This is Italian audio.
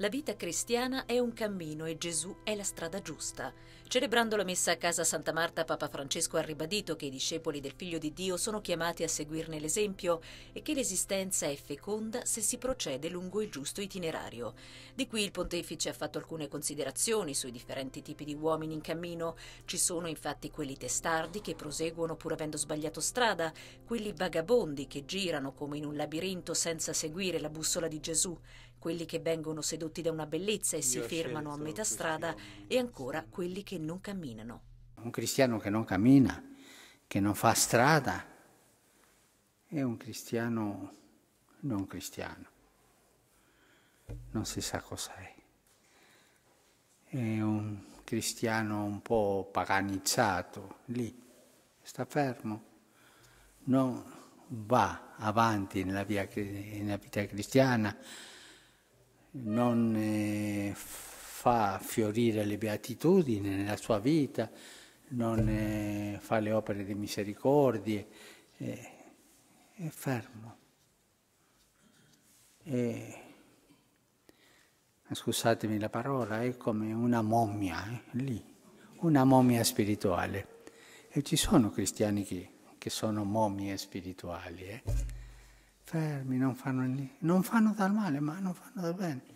La vita cristiana è un cammino e Gesù è la strada giusta. Celebrando la messa a casa Santa Marta, Papa Francesco ha ribadito che i discepoli del Figlio di Dio sono chiamati a seguirne l'esempio e che l'esistenza è feconda se si procede lungo il giusto itinerario. Di qui il pontefice ha fatto alcune considerazioni sui differenti tipi di uomini in cammino. Ci sono infatti quelli testardi che proseguono pur avendo sbagliato strada, quelli vagabondi che girano come in un labirinto senza seguire la bussola di Gesù quelli che vengono seduti da una bellezza e si fermano a metà strada e ancora quelli che non camminano. Un cristiano che non cammina, che non fa strada, è un cristiano non cristiano. Non si sa cos'è. È un cristiano un po' paganizzato, lì, sta fermo, non va avanti nella, via, nella vita cristiana, non eh, fa fiorire le beatitudini nella sua vita, non eh, fa le opere di misericordia, eh, è fermo. È, scusatemi la parola, è come una mommia eh, lì, una mommia spirituale. E ci sono cristiani che, che sono mommie spirituali. Eh fermi, non fanno, non fanno dal male, ma non fanno da bene.